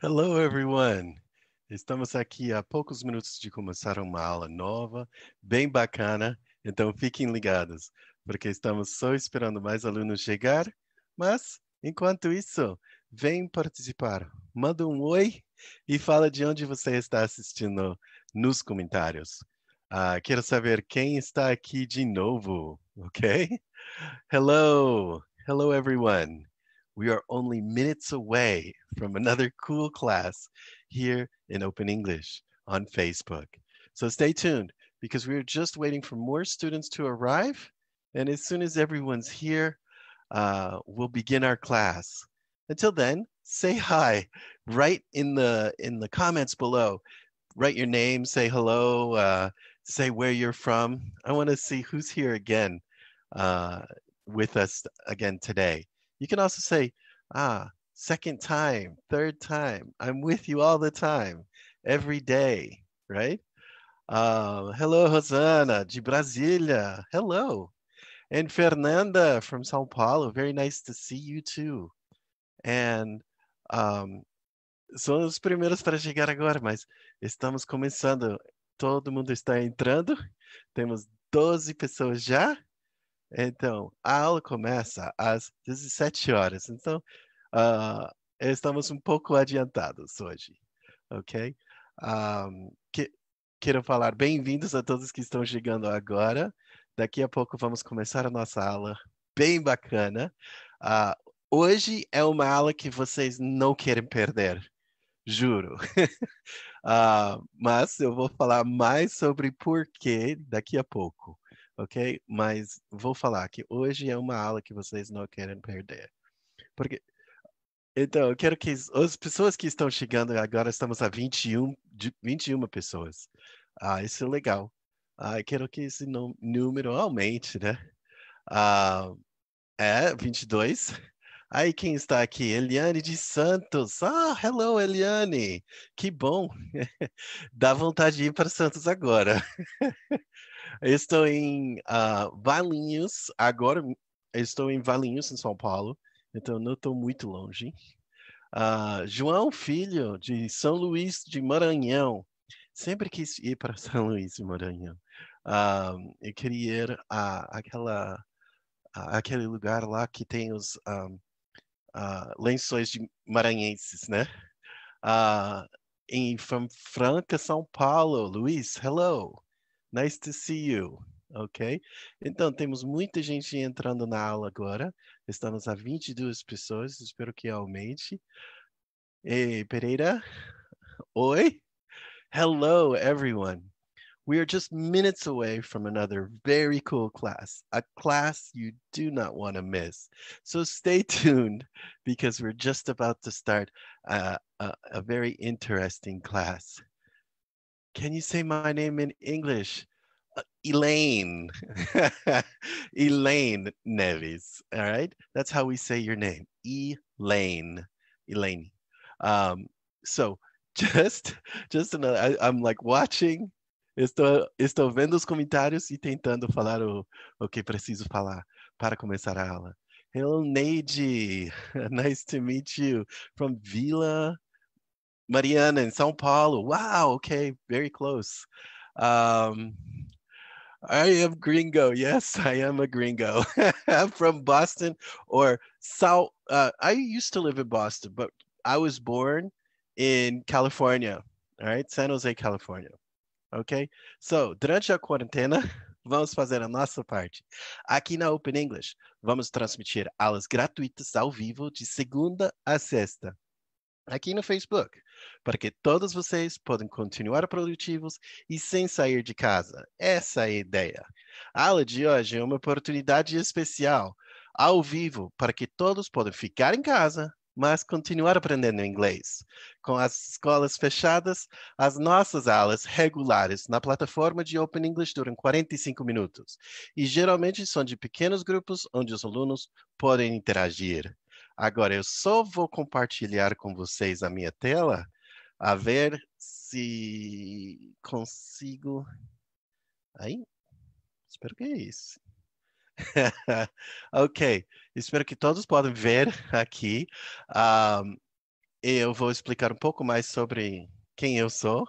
Hello, everyone! Estamos aqui a poucos minutos de começar uma aula nova, bem bacana, então fiquem ligados, porque estamos só esperando mais alunos chegar, mas, enquanto isso, vem participar, manda um oi e fala de onde você está assistindo nos comentários. Uh, quero saber quem está aqui de novo, ok? Hello! Hello, everyone! We are only minutes away from another cool class here in Open English on Facebook. So stay tuned because we are just waiting for more students to arrive. And as soon as everyone's here, uh, we'll begin our class. Until then, say hi right in the in the comments below. Write your name, say hello, uh, say where you're from. I want to see who's here again uh, with us again today. You can also say, ah, second time, third time, I'm with you all the time, every day, right? Uh, hello, Rosana, de Brasília. Hello. And Fernanda from Sao Paulo. Very nice to see you too. And um, são os primeiros para chegar agora, mas estamos começando. Todo mundo está entrando. Temos 12 pessoas já. Então, a aula começa às 17 horas. Então, uh, estamos um pouco adiantados hoje, ok? Um, ah, que, quero falar bem-vindos a todos que estão chegando agora. Daqui a pouco vamos começar a nossa aula bem bacana. Uh, hoje é uma aula que vocês não querem perder, juro. uh, mas eu vou falar mais sobre porquê daqui a pouco ok? Mas vou falar que hoje é uma aula que vocês não querem perder. Porque então, eu quero que as pessoas que estão chegando agora, estamos a 21, 21 pessoas. Ah, isso é legal. Ah, eu quero que esse número aumente, né? Ah, é, 22. Aí, quem está aqui? Eliane de Santos. Ah, hello, Eliane. Que bom. Dá vontade de ir para Santos agora. Estou em uh, Valinhos, agora estou em Valinhos, em São Paulo, então não estou muito longe. Uh, João Filho, de São Luís de Maranhão. Sempre quis ir para São Luís de Maranhão. Uh, eu queria ir aquele lugar lá que tem os um, lençóis de maranhenses, né? em Franca, São Paulo. Luiz, hello. Nice to see you. Ok? Então, temos muita gente entrando na aula agora. Estamos a 22 pessoas, espero que aumente. Hey, Pereira. Oi. Hello, everyone. We are just minutes away from another very cool class, a class you do not want to miss. So stay tuned because we're just about to start a, uh, a, a very interesting class can you say my name in English? Uh, Elaine, Elaine Nevis. All right, that's how we say your name, Elaine, Elaine. Um, so just, just another. I, am like watching. Estou, estou vendo os comentários e tentando falar o, o que preciso falar para começar a aula. Hello, Neide. nice to meet you from Vila Mariana in Sao Paulo. Wow, okay, very close. Um, I am gringo. Yes, I am a gringo. I'm from Boston or South. Uh, I used to live in Boston, but I was born in California, all right? San Jose, California. Okay? So, durante a quarentena, vamos fazer a nossa parte. Aqui na Open English, vamos transmitir aulas gratuitas ao vivo de segunda a sexta, aqui no Facebook. para que todos vocês possam continuar produtivos e sem sair de casa. Essa é a ideia. A aula de hoje é uma oportunidade especial, ao vivo, para que todos possam ficar em casa, mas continuar aprendendo inglês. Com as escolas fechadas, as nossas aulas regulares na plataforma de Open English duram 45 minutos e geralmente são de pequenos grupos onde os alunos podem interagir. Agora, eu só vou compartilhar com vocês a minha tela a ver se consigo. Aí, espero que é isso. ok, espero que todos podem ver aqui. Um, ah, eu vou explicar um pouco mais sobre quem eu sou.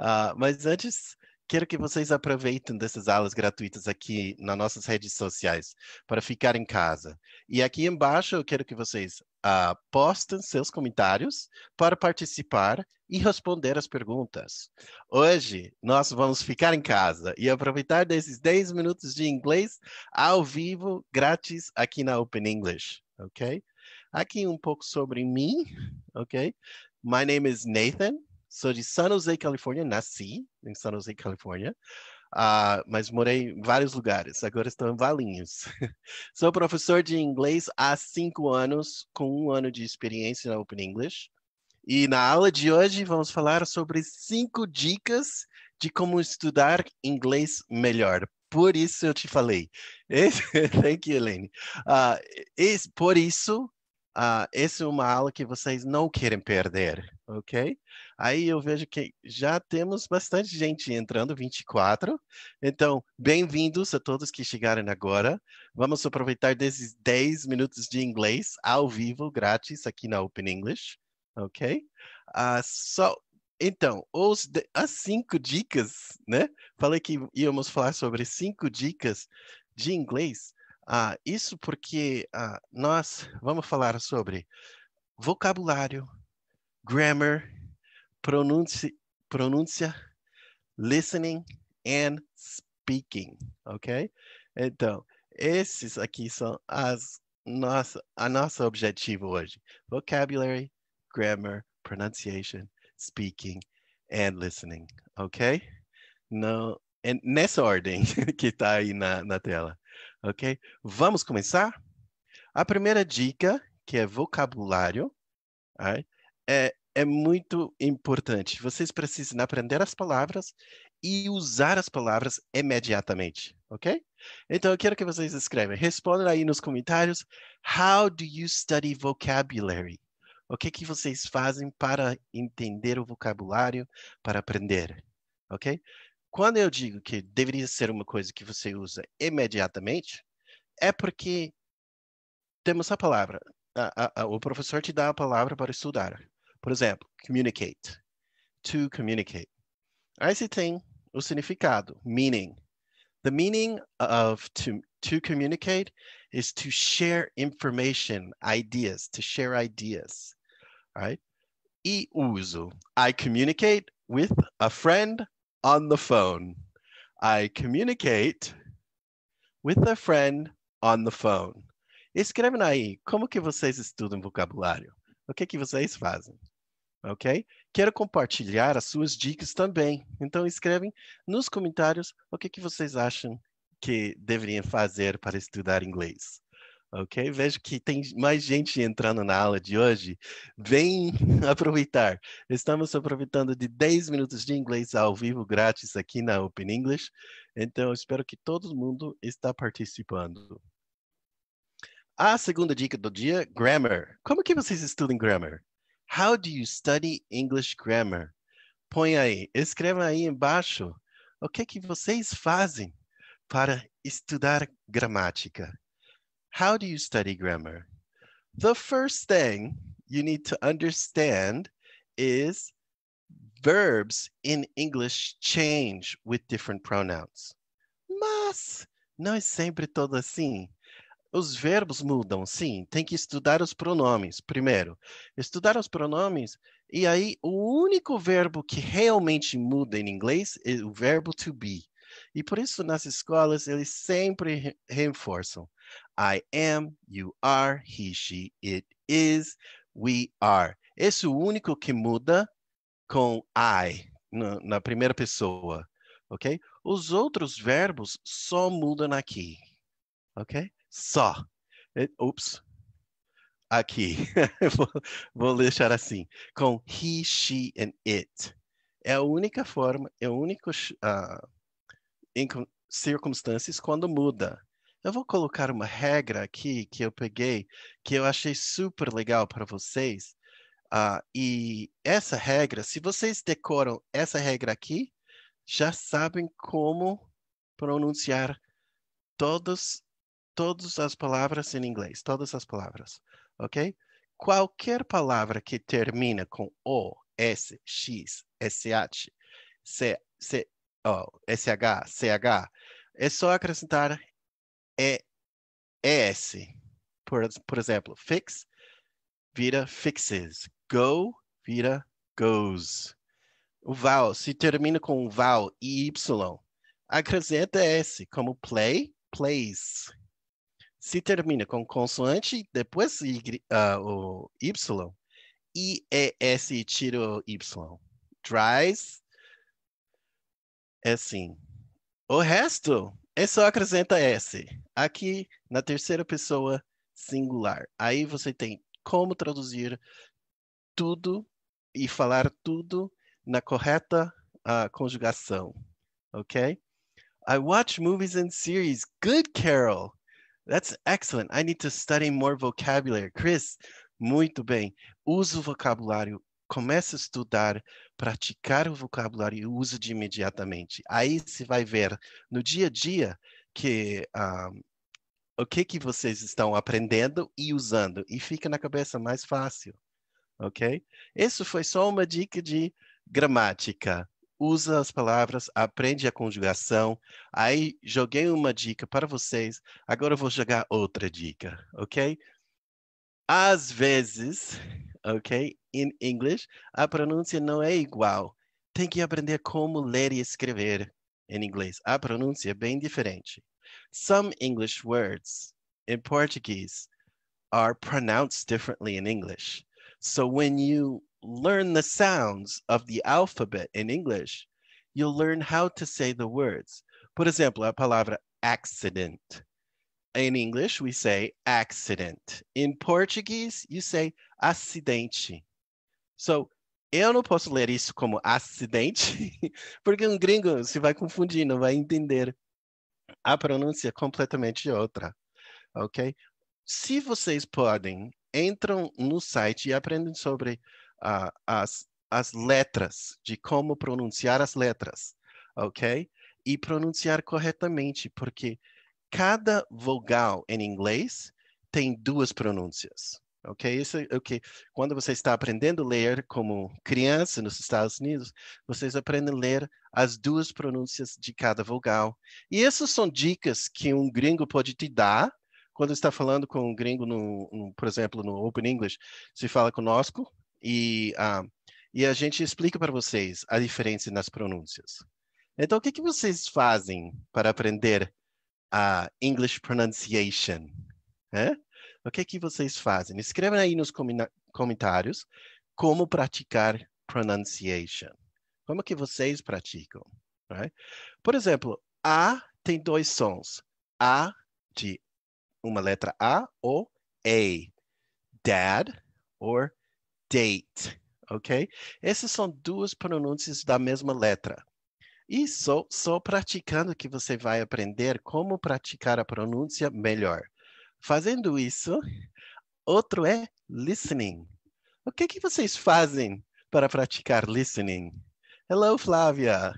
Uh, mas antes, Quero que vocês aproveitem dessas aulas gratuitas aqui nas nossas redes sociais para ficar em casa. E aqui embaixo eu quero que vocês uh, postem seus comentários para participar e responder as perguntas. Hoje nós vamos ficar em casa e aproveitar desses 10 minutos de inglês ao vivo, grátis, aqui na Open English, ok? Aqui um pouco sobre mim, ok? My name is Nathan. Sou de San Jose, Califórnia. Nasci em San Jose, Califórnia. Uh, ah, mas morei em vários lugares, agora estou em Valinhos. Sou professor de inglês há cinco anos, com um ano de experiência na Open English. E na aula de hoje vamos falar sobre cinco dicas de como estudar inglês melhor. Por isso eu te falei. Thank you, Elaine. Uh, por isso Uh, ah, essa é uma aula que vocês não querem perder, ok? Aí eu vejo que já temos bastante gente entrando, 24. Então, bem-vindos a todos que chegaram agora. Vamos aproveitar desses 10 minutos de inglês ao vivo, grátis, aqui na Open English, ok? Uh, ah, so, então, os, as cinco dicas, né? Falei que íamos falar sobre cinco dicas de inglês ah, isso porque ah, nós vamos falar sobre vocabulário, grammar, pronúncia, pronúncia, listening and speaking, ok? Então, esses aqui são as nossa, a nosso objetivo hoje. Vocabulary, grammar, pronunciation, speaking and listening, ok? Não, é nessa ordem que está aí na, na tela ok? Vamos começar? A primeira dica, que é vocabulário, é, é muito importante. Vocês precisam aprender as palavras e usar as palavras imediatamente, ok? Então, eu quero que vocês escrevam. Respondam aí nos comentários. How do you study vocabulary? O que, que vocês fazem para entender o vocabulário, para aprender, ok? Quando eu digo que deveria ser uma coisa que você usa imediatamente, é porque temos a palavra. A, a, a, o professor te dá a palavra para estudar. Por exemplo, communicate. To communicate. Aí você tem o significado, meaning. The meaning of to, to communicate is to share information, ideas, to share ideas. Right? E uso. I communicate with a friend on the phone. I communicate with a friend on the phone. Escrevem aí como que vocês estudam vocabulário. O que que vocês fazem? Ok? Quero compartilhar as suas dicas também. Então escrevem nos comentários o que que vocês acham que deveriam fazer para estudar inglês ok? Vejo que tem mais gente entrando na aula de hoje. Vem aproveitar. Estamos aproveitando de 10 minutos de inglês ao vivo grátis aqui na Open English. Então, espero que todo mundo está participando. A segunda dica do dia, grammar. Como que vocês estudam grammar? How do you study English grammar? Põe aí, escreva aí embaixo o que que vocês fazem para estudar gramática. How do you study grammar? The first thing you need to understand is verbs in English change with different pronouns. Mas não é sempre todo assim. Os verbos mudam, sim. Tem que estudar os pronomes primeiro. Estudar os pronomes, e aí o único verbo que realmente muda em inglês é o verbo to be. E por isso nas escolas eles sempre reforçam. I am, you are, he, she, it is, we are. Esse é o único que muda com I na, na primeira pessoa, ok? Os outros verbos só mudam aqui, ok? Só. It, Aqui. vou, deixar assim. Com he, she and it. É a única forma, é a única uh, em circunstâncias quando muda. Eu vou colocar uma regra aqui que eu peguei, que eu achei super legal para vocês. Uh, e essa regra, se vocês decoram essa regra aqui, já sabem como pronunciar todos, todas as palavras em inglês, todas as palavras, ok? Qualquer palavra que termina com O, S, X, SH, C, C, oh, SH, CH, é só acrescentar é ES. Por, por exemplo, fix vira fixes. Go vira goes. O vowel, se termina com vowel e Y, acrescenta S, como play, plays. Se termina com consoante, depois y, uh, o Y, I, E, S, tira o Y. Dries, é assim. O resto é só acrescenta S. Aqui na terceira pessoa singular. Aí você tem como traduzir tudo e falar tudo na correta uh, conjugação. Ok? I watch movies and series. Good, Carol. That's excellent. I need to study more vocabulary. Chris, muito bem. Use o vocabulário começa a estudar, praticar o vocabulário e usa de imediatamente. Aí você vai ver no dia a dia que um, ah, o que que vocês estão aprendendo e usando e fica na cabeça mais fácil, ok? Isso foi só uma dica de gramática. Usa as palavras, aprende a conjugação. Aí joguei uma dica para vocês. Agora eu vou jogar outra dica, ok? Às vezes ok? In English, a pronúncia não é igual. Tem que aprender como ler e escrever em inglês. A pronúncia é bem diferente. Some English words in Portuguese are pronounced differently in English. So when you learn the sounds of the alphabet in English, you'll learn how to say the words. Por exemplo, a palavra accident in English, we say accident. In Portuguese, you say acidente. So, eu não posso ler isso como acidente, porque um gringo se vai confundir, não vai entender. A pronúncia é completamente outra, ok? Se vocês podem, entram no site e aprendem sobre uh, as, as letras, de como pronunciar as letras, ok? E pronunciar corretamente, porque cada vogal em inglês tem duas pronúncias. Ok? Isso é que Quando você está aprendendo a ler como criança nos Estados Unidos, vocês aprendem a ler as duas pronúncias de cada vogal. E essas são dicas que um gringo pode te dar quando está falando com um gringo, no, no por exemplo, no Open English, se fala conosco e, uh, e a gente explica para vocês a diferença nas pronúncias. Então, o que, que vocês fazem para aprender a English pronunciation. O que é que vocês fazem? Escrevam aí nos comentários como praticar pronunciation. Como que vocês praticam? Né? Por exemplo, A tem dois sons. A de uma letra A ou A. Dad or date, ok? Essas são duas pronúncias da mesma letra. E sou, sou praticando que você vai aprender como praticar a pronúncia melhor. Fazendo isso, outro é listening. O que, que vocês fazem para praticar listening? Hello, Flávia!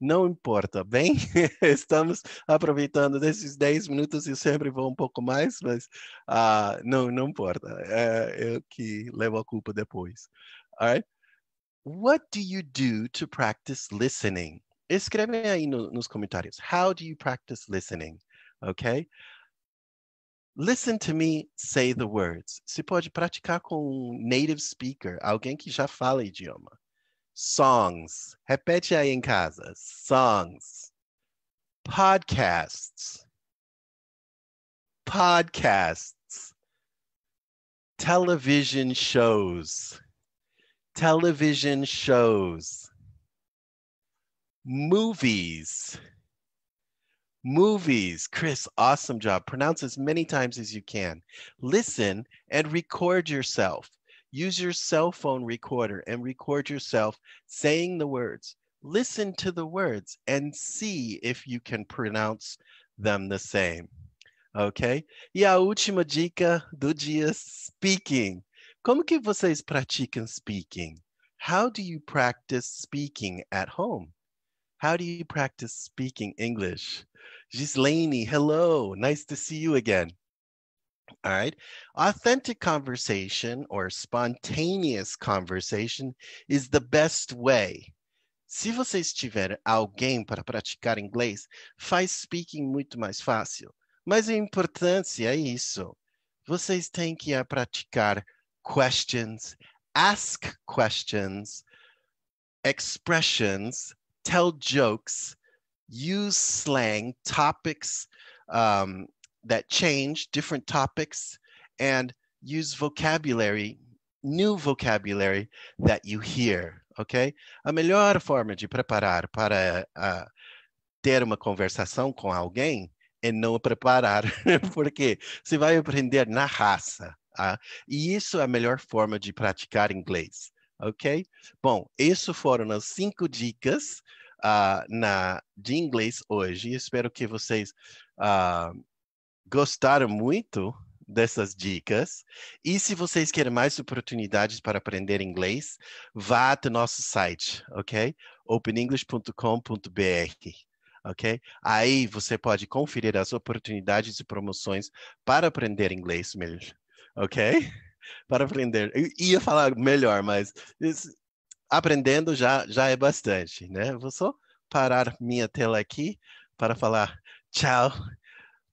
Não importa, bem? Estamos aproveitando desses 10 minutos e sempre vou um pouco mais, mas uh, não, não importa. É eu é que levo a culpa depois. All right? What do you do to practice listening? Escrevem aí no, nos comentários. How do you practice listening? Ok? Listen to me say the words. Você pode praticar com um native speaker, alguém que já fala idioma. Songs. Repete aí em casa. Songs. Podcasts. Podcasts. Television shows. Television shows. movies. Movies. Chris, awesome job. Pronounce as many times as you can. Listen and record yourself. Use your cell phone recorder and record yourself saying the words. Listen to the words and see if you can pronounce them the same. Ok? E a última dica do dia: speaking. Como que vocês praticam speaking? How do you practice speaking at home? How do you practice speaking English? Gislaine, hello. Nice to see you again. All right. Authentic conversation or spontaneous conversation is the best way. Se você tiver alguém para praticar inglês, faz speaking muito mais fácil. Mas a importância é isso. Vocês têm que praticar questions, ask questions, expressions, tell jokes, use slang, topics um, that change, different topics, and use vocabulary, new vocabulary that you hear, ok? A melhor forma de preparar para uh, ter uma conversação com alguém é não preparar, porque você vai aprender na raça. Ah, e isso é a melhor forma de praticar inglês ok? Bom, isso foram as cinco dicas uh, na, de inglês hoje. Espero que vocês uh, gostaram muito dessas dicas. E se vocês querem mais oportunidades para aprender inglês, vá até nosso site, ok? openenglish.com.br ok? Aí você pode conferir as oportunidades e promoções para aprender inglês melhor, ok? para aprender. Eu ia falar melhor, mas isso, aprendendo já, já é bastante, né? Vou só parar minha tela aqui para falar tchau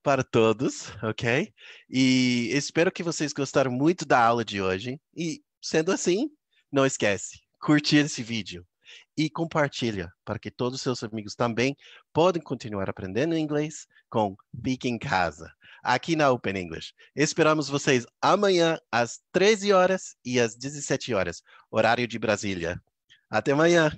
para todos, ok? E espero que vocês gostaram muito da aula de hoje. E sendo assim, não esquece, curtir esse vídeo e compartilha para que todos os seus amigos também podem continuar aprendendo inglês com Fique em Casa aqui na Open English. Esperamos vocês amanhã às 13 horas e às 17 horas, horário de Brasília. Até amanhã!